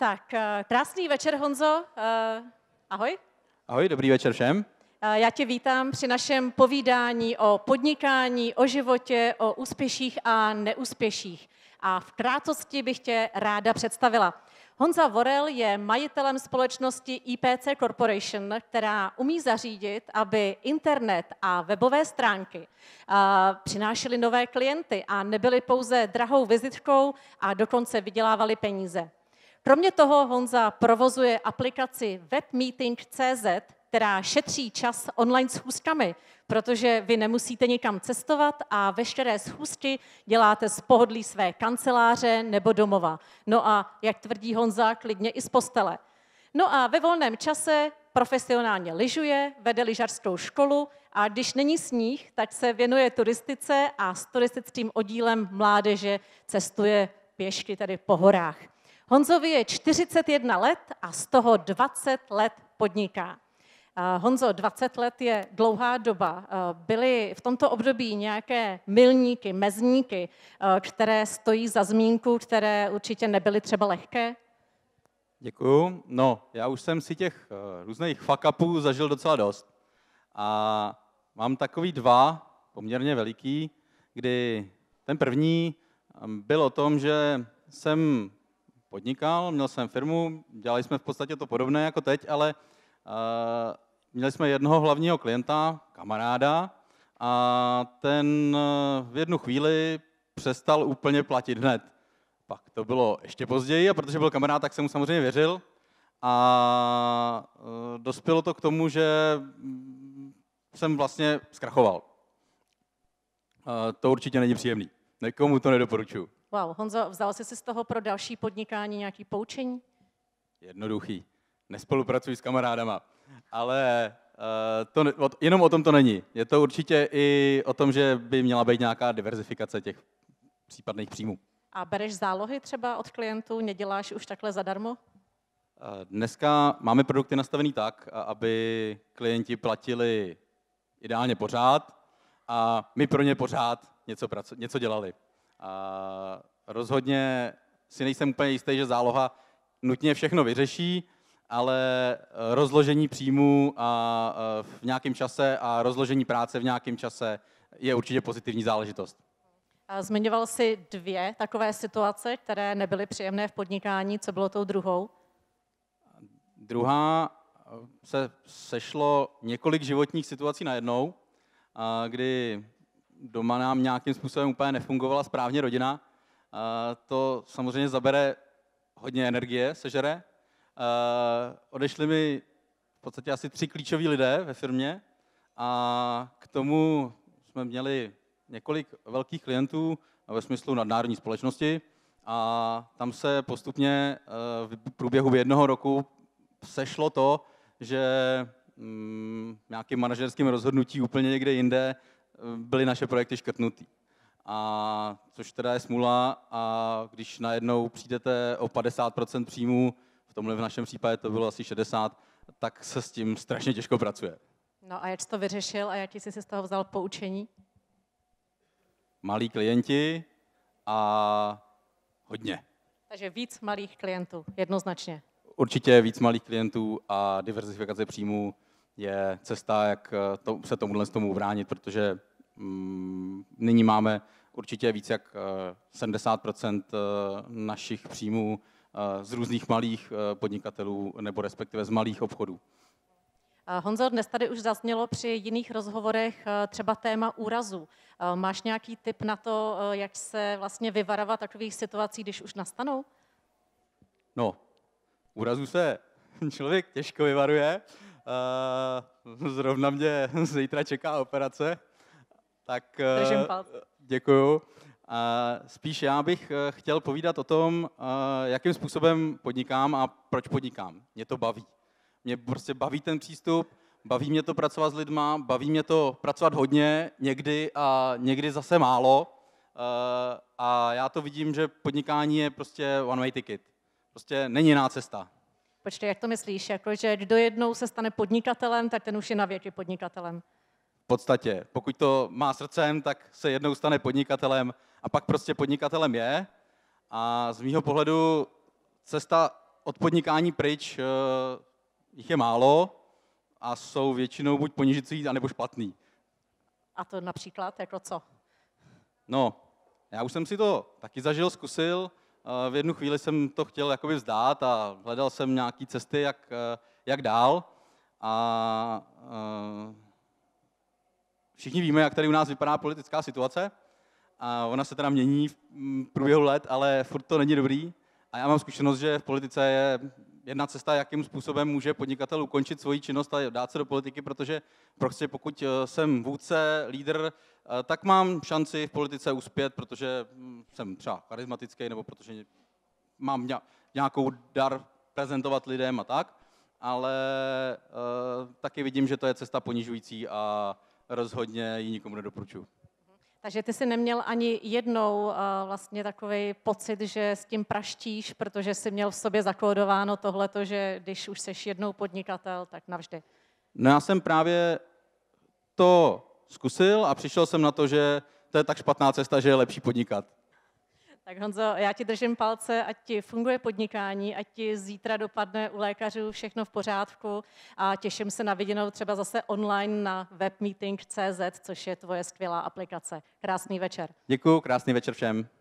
Tak, eh, krásný večer, Honzo. Eh, ahoj. Ahoj, dobrý večer všem. Eh, já tě vítám při našem povídání o podnikání, o životě, o úspěších a neúspěších. A v krátkosti bych tě ráda představila. Honza Vorel je majitelem společnosti IPC Corporation, která umí zařídit, aby internet a webové stránky přinášely nové klienty a nebyly pouze drahou vizitkou a dokonce vydělávaly peníze. Kromě toho Honza provozuje aplikaci webmeeting.cz, která šetří čas online schůzkami, protože vy nemusíte nikam cestovat a veškeré schůzky děláte z pohodlí své kanceláře nebo domova. No a jak tvrdí Honza, klidně i z postele. No a ve volném čase profesionálně lyžuje, vede lyžařskou školu a když není sníh, tak se věnuje turistice a s turistickým oddílem mládeže cestuje pěšky tady po horách. Honzovi je 41 let a z toho 20 let podniká. Eh, Honzo, 20 let je dlouhá doba. Eh, byly v tomto období nějaké milníky, mezníky, eh, které stojí za zmínku, které určitě nebyly třeba lehké? Děkuju. No, já už jsem si těch různých fakapů zažil docela dost. A mám takový dva, poměrně veliký, kdy ten první byl o tom, že jsem podnikal, měl jsem firmu, dělali jsme v podstatě to podobné jako teď, ale uh, měli jsme jednoho hlavního klienta, kamaráda, a ten eh, v jednu chvíli přestal úplně platit hned. Pak to bylo ještě později, a protože byl kamarád, tak jsem mu samozřejmě věřil. A eh, dospělo to k tomu, že mm, jsem vlastně zkrachoval. To určitě není příjemný. Nikomu to nedoporučuji. Wow, Honzo, vzal jsi si z toho pro další podnikání nějaký poučení? Jednoduchý. Nespolupracuji s kamarádama. Ale eh, to, jenom o tom to není. Je to určitě i o tom, že by měla být nějaká diverzifikace těch případných příjmů. A bereš zálohy třeba od klientů? Neděláš už takhle zadarmo? Eh, dneska máme produkty nastavený tak, aby klienti platili ideálně pořád a my pro ně pořád něco, něco dělali. A rozhodně si nejsem úplně jistý, že záloha nutně všechno vyřeší, ale eh, rozložení příjmů a eh, v nějakém čase a rozložení práce v nějakém čase je určitě pozitivní záležitost. Zmiňoval jsi dvě takové situace, které nebyly příjemné v podnikání. Co bylo tou druhou? Druhá eh, se sešlo několik životních situací najednou, kdy doma nám nějakým způsobem úplně nefungovala správně rodina, eh, to samozřejmě zabere hodně energie, sežere. Eh, odešli mi v podstatě asi tři klíčoví lidé ve firmě a k tomu jsme měli několik velkých klientů eh, ve smyslu nadnárodní společnosti a tam se postupně v průběhu jednoho roku sešlo to, že mm, nějakým manažerským rozhodnutí úplně někde jinde byly naše projekty škrtnutý. A což teda je smula a když najednou přijdete o 50% příjmů, v tomhle v našem případě to bylo asi 60, tak se s tím strašně těžko pracuje. No a jak jsi to vyřešil a jak jsi si z toho vzal poučení? Malí klienti a hodně. Takže víc malých klientů, jednoznačně. Určitě víc malých klientů a diverzifikace příjmů je cesta, jak to, se tomuhle z tomu ubránit, protože Mm, nyní máme určitě víc jak 70 eh, eh, našich příjmů eh, z různých malých podnikatelů nebo respektive z malých obchodů. Honzo, dnes tady už zaznělo při jiných rozhovorech třeba téma úrazu. Máš nějaký tip na to, jak se vlastně vyvarovat takových situací, když už nastanou? No, úrazu se člověk těžko vyvaruje. Zrovna mě zítra čeká operace, tak eh, děkuju. A spíš já bych eh, chtěl povídat o tom, eh, jakým způsobem podnikám a proč podnikám. Mě to baví. Mě prostě baví ten přístup, baví mě to pracovat s lidma, baví mě to pracovat hodně, někdy a někdy zase málo. A já to vidím, že podnikání je prostě one-way ticket. Prostě není jiná cesta. Počkej, jak to myslíš? Jako, že kdo jednou se stane podnikatelem, tak ten už je na věky podnikatelem podstatě. Pokud to má srdcem, tak se jednou stane podnikatelem a pak prostě podnikatelem je. A z mýho pohledu cesta od podnikání pryč, eh, jich je málo a jsou většinou buď ponižující, anebo špatný. A to například jako co? No, já už jsem si to taky zažil, zkusil. Eh, v jednu chvíli jsem to chtěl jakoby vzdát a hledal jsem nějaké cesty, jak, eh, jak dál. A Všichni víme, jak tady u nás vypadá politická situace a ona se teda mění mm, v průběhu let, ale furt to není dobrý. A já mám zkušenost, že v politice je jedna cesta, jakým způsobem může podnikatel ukončit svoji činnost a dát se do politiky, protože prostě pokud eh, jsem vůdce, lídr, eh, tak mám šanci v politice uspět, protože mm, jsem třeba charismatický nebo protože mám nějakou dar prezentovat lidem a tak, ale eh, taky vidím, že to je cesta ponižující a rozhodně ji nikomu nedoporučuju. Takže ty jsi neměl ani jednou uh, vlastně takový pocit, že s tím praštíš, protože jsi měl v sobě zakódováno tohleto, že když už seš jednou podnikatel, tak navždy. No já jsem právě to zkusil a přišel jsem na to, že to je tak špatná cesta, že je lepší podnikat. Tak Honzo, já ti držím palce, ať ti funguje podnikání, ať ti zítra dopadne u lékařů všechno v pořádku a těším se na viděnou třeba zase online na webmeeting.cz, což je tvoje skvělá aplikace. Krásný večer. Děkuji, krásný večer všem.